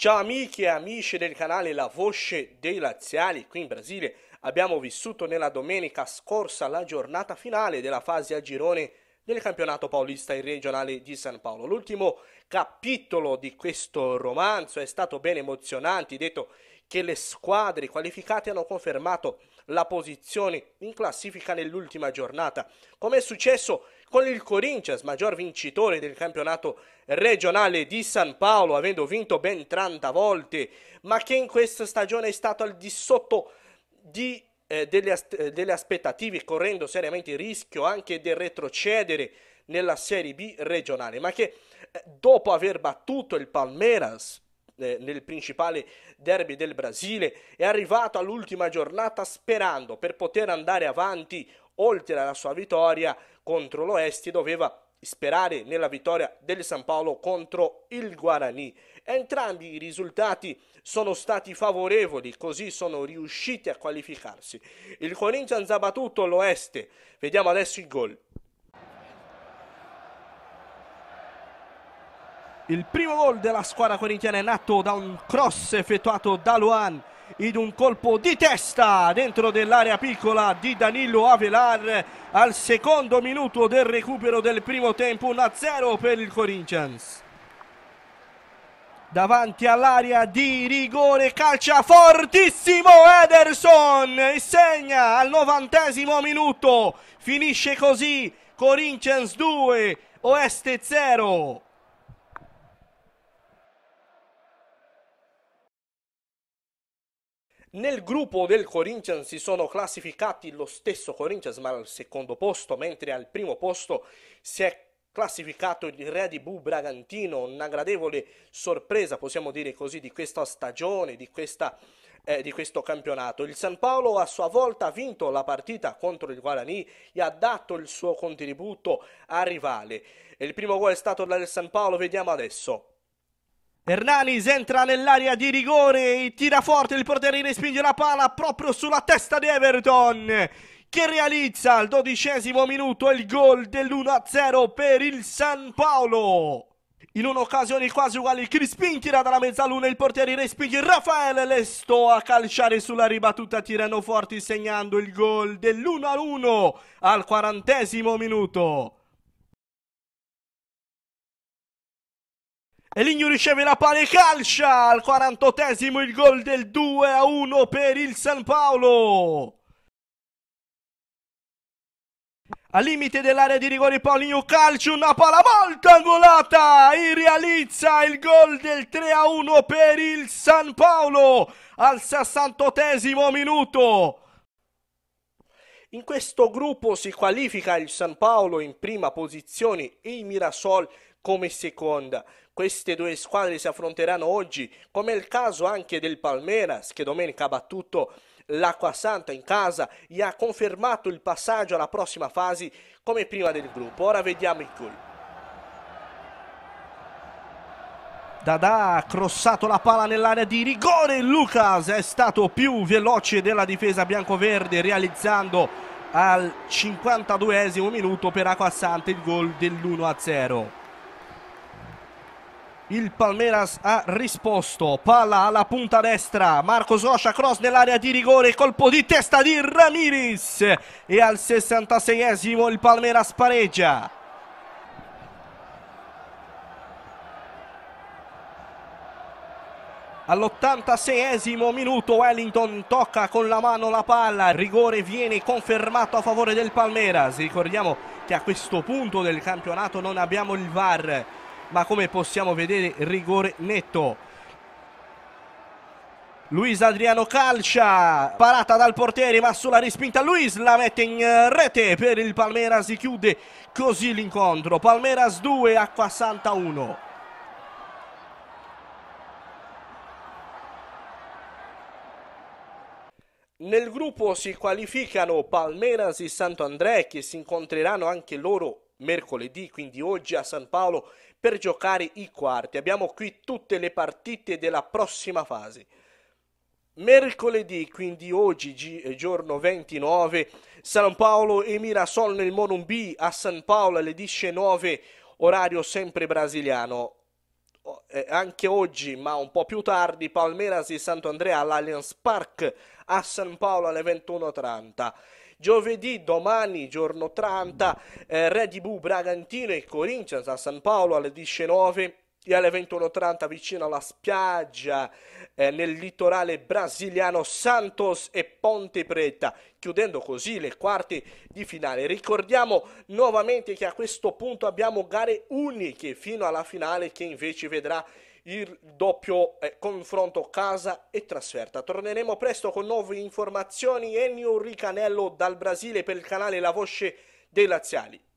Ciao amiche e amici del canale La Voce dei Laziali, qui in Brasile abbiamo vissuto nella domenica scorsa la giornata finale della fase a girone del campionato paulista in regionale di San Paolo. L'ultimo capitolo di questo romanzo è stato ben emozionante, detto che le squadre qualificate hanno confermato la posizione in classifica nell'ultima giornata, come è successo con il Corinthians, maggior vincitore del campionato regionale di San Paolo, avendo vinto ben 30 volte, ma che in questa stagione è stato al di sotto di, eh, delle, eh, delle aspettative, correndo seriamente il rischio anche di retrocedere nella Serie B regionale, ma che eh, dopo aver battuto il Palmeiras eh, nel principale derby del Brasile, è arrivato all'ultima giornata sperando per poter andare avanti oltre alla sua vittoria contro l'Oesti doveva sperare nella vittoria del San Paolo contro il Guarani. Entrambi i risultati sono stati favorevoli, così sono riusciti a qualificarsi. Il Corinthians ha battuto l'Oeste. Vediamo adesso i gol. Il primo gol della squadra corintiana è nato da un cross effettuato da Luan in un colpo di testa dentro dell'area piccola di Danilo Avelar al secondo minuto del recupero del primo tempo 1-0 per il Corinthians. Davanti all'area di rigore calcia fortissimo Ederson e segna al novantesimo minuto finisce così Corinthians 2 Oeste 0 Nel gruppo del Corinthians si sono classificati lo stesso Corinthians ma al secondo posto, mentre al primo posto si è classificato il Re di Bu Bragantino, una gradevole sorpresa possiamo dire così di questa stagione, di, questa, eh, di questo campionato. Il San Paolo a sua volta ha vinto la partita contro il Guarani e ha dato il suo contributo al rivale. Il primo gol è stato dal San Paolo, vediamo adesso. Hernanis entra nell'area di rigore, tira forte il portiere, e spinge la palla proprio sulla testa di Everton che realizza al dodicesimo minuto il gol dell'1-0 per il San Paolo. In un'occasione quasi uguale Crispin tira dalla mezzaluna il portiere respinge Raffaele Lesto a calciare sulla ribattuta tirano forti segnando il gol dell'1-1 al quarantesimo minuto. E Ligno riceve la palla e calcia al 48esimo il gol del 2 a 1 per il San Paolo. Al limite dell'area di rigore Paulinho calcio, una palla molto angolata e realizza il gol del 3 a 1 per il San Paolo al 68esimo minuto. In questo gruppo si qualifica il San Paolo in prima posizione e i Mirasol come seconda. Queste due squadre si affronteranno oggi, come è il caso anche del Palmeras che domenica ha battuto l'Acqua Santa in casa e ha confermato il passaggio alla prossima fase come prima del gruppo. Ora vediamo il gol. Dada ha crossato la palla nell'area di rigore, Lucas è stato più veloce della difesa biancoverde realizzando al 52 minuto per Acqua Santa il gol dell'1-0 il Palmeras ha risposto palla alla punta destra Marcos Rocha cross nell'area di rigore colpo di testa di Ramirez e al 66esimo il Palmeras pareggia All'86esimo minuto Wellington tocca con la mano la palla, rigore viene confermato a favore del Palmeras. Ricordiamo che a questo punto del campionato non abbiamo il VAR ma come possiamo vedere rigore netto. Luis Adriano calcia, parata dal portiere ma sulla rispinta Luis la mette in rete per il Palmeiras, si chiude così l'incontro, Palmeiras 2, Acqua Santa 1. Nel gruppo si qualificano Palmeiras e Santo André che si incontreranno anche loro mercoledì, quindi oggi a San Paolo, per giocare i quarti. Abbiamo qui tutte le partite della prossima fase. Mercoledì, quindi oggi, eh, giorno 29, San Paolo e Mirasol nel Monumbi a San Paolo alle 19, orario sempre brasiliano. Eh, anche oggi, ma un po' più tardi, Palmeiras e Santo Andrea all'Allianz Park a San Paolo alle 21.30. Giovedì, domani, giorno 30, eh, Red Bull Bragantino e Corinthians a San Paolo alle 19 e alle 21.30 vicino alla spiaggia eh, nel litorale brasiliano Santos e Ponte Preta, chiudendo così le quarti di finale. Ricordiamo nuovamente che a questo punto abbiamo gare uniche fino alla finale che invece vedrà il doppio eh, confronto casa e trasferta. Torneremo presto con nuove informazioni. Ennio Ricanello dal Brasile per il canale La Voce dei Laziali.